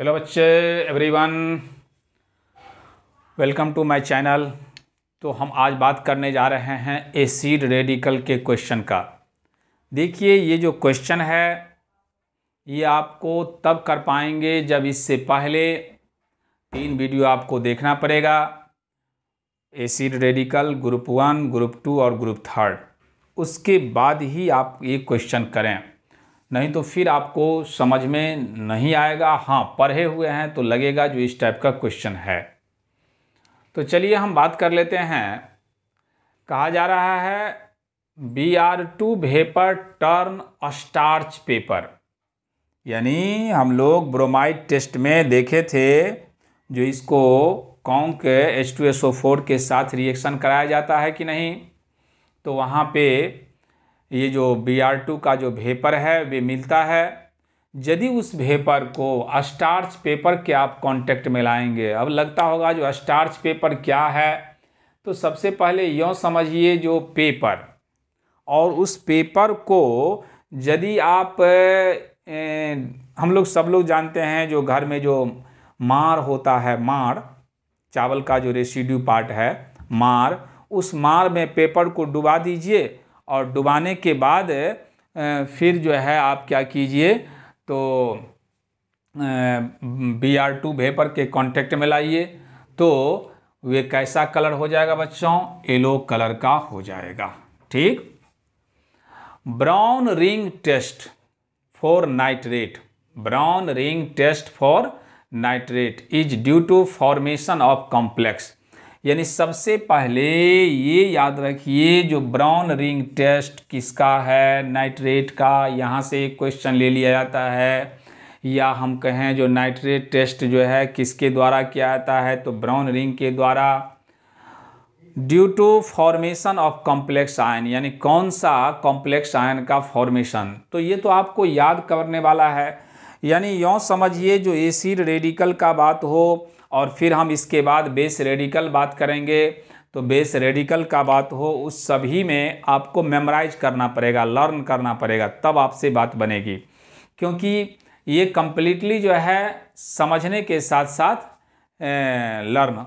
hello बच्चे everyone welcome to my channel तो हम आज बात करने जा रहे हैं एसिड रेडिकल के क्वेश्चन का देखिए ये जो क्वेश्चन है ये आपको तब कर पाएंगे जब इससे पहले तीन वीडियो आपको देखना पड़ेगा acid radical group one group two और ग्रुप थर्ड उसके बाद ही आप ये क्वेश्चन करें नहीं तो फिर आपको समझ में नहीं आएगा हाँ पढ़े हुए हैं तो लगेगा जो इस टाइप का क्वेश्चन है तो चलिए हम बात कर लेते हैं कहा जा रहा है B R two vapour turn starch paper यानी हम लोग ब्रोमाइड टेस्ट में देखे थे जो इसको conc H two S O four के साथ रिएक्शन कराया जाता है कि नहीं तो वहाँ पे ये जो बी आर टू का जो भेपर है वे मिलता है यदि उस भेपर को स्टार्च पेपर के आप कांटेक्ट में लाएंगे अब लगता होगा जो स्टार्च पेपर क्या है तो सबसे पहले यों समझिए जो पेपर और उस पेपर को यदि आप ए, हम लोग सब लोग जानते हैं जो घर में जो मार होता है मार चावल का जो रेसिड्यू पार्ट है मार उस मार में पेपर को डुबा दीजिए और डुबाने के बाद फिर जो है आप क्या कीजिए तो बी आर टू भेपर के कांटेक्ट में लाइए तो वे कैसा कलर हो जाएगा बच्चों येलो कलर का हो जाएगा ठीक brown ring test for nitrate brown ring test for nitrate is due to formation of complex यानी सबसे पहले ये याद रखिए जो ब्राउन रिंग टेस्ट किसका है नाइट्रेट का यहाँ से एक क्वेश्चन ले लिया जाता है या हम कहें जो नाइट्रेट टेस्ट जो है किसके द्वारा किया जाता है तो ब्राउन रिंग के द्वारा due to formation of complex ion यानी कौन सा कॉम्प्लेक्स आयन का फॉर्मेशन तो ये तो आपको याद करने वाला है यानी यों समझिए जो एसिड रेडिकल का बात हो और फिर हम इसके बाद बेस रेडिकल बात करेंगे तो बेस रेडिकल का बात हो उस सभी में आपको मेमोराइज करना पड़ेगा लर्न करना पड़ेगा तब आपसे बात बनेगी क्योंकि ये कम्प्लीटली जो है समझने के साथ साथ लर्न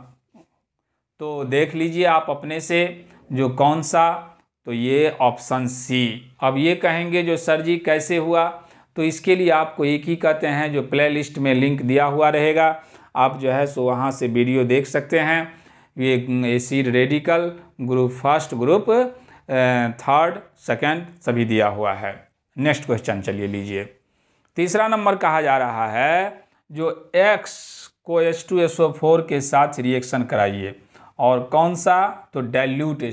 तो देख लीजिए आप अपने से जो कौन सा तो ये ऑप्शन सी अब ये कहेंगे जो सर जी कैसे हुआ तो इसके लिए आपको एक ही कहते हैं जो प्लेलिस्ट में लिंक दिया हुआ रहेगा आप जो है सो वहाँ से वीडियो देख सकते हैं ये acid radical group first group third second सभी दिया हुआ है नेक्स्ट क्वेश्चन चलिए लीजिए तीसरा नंबर कहा जा रहा है जो एक्स को S two S O four के साथ रिएक्शन कराइए और कौन सा तो डाइल्यूट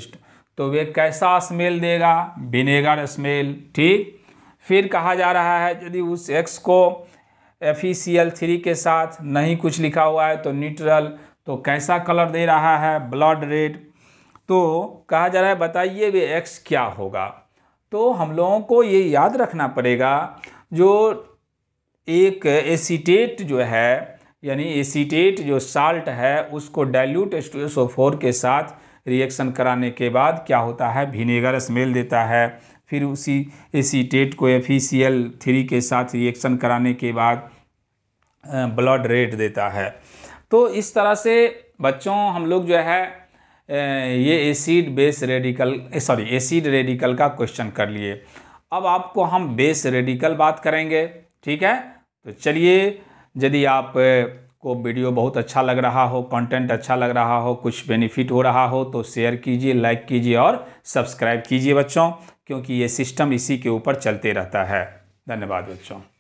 तो वे कैसा स्मेल देगा विनेगर स्मेल ठीक फिर कहा जा रहा है यदि उस एक्स को F E C L three के साथ नहीं कुछ लिखा हुआ है तो न्यूट्रल तो कैसा कलर दे रहा है ब्लड रेड तो कहा जा रहा है बताइए भी एक्स क्या होगा तो हम लोगों को ये याद रखना पड़ेगा जो एक एसीटेट जो है यानी एसीटेट जो साल्ट है उसको डाइल्यूट एस के साथ रिएक्शन कराने के बाद क्या होता है विनेगर स्मेल देता है फिर उसी एसीटेट को एफ थ्री के साथ रिएक्शन कराने के बाद ब्लड रेट देता है तो इस तरह से बच्चों हम लोग जो है ये acid base radical sorry acid radical का क्वेश्चन कर लिए अब आपको हम बेस रेडिकल बात करेंगे ठीक है तो चलिए यदि आप आपको वीडियो बहुत अच्छा लग रहा हो कंटेंट अच्छा लग रहा हो कुछ बेनिफिट हो रहा हो तो शेयर कीजिए लाइक कीजिए और सब्सक्राइब कीजिए बच्चों क्योंकि ये सिस्टम इसी के ऊपर चलते रहता है धन्यवाद बच्चों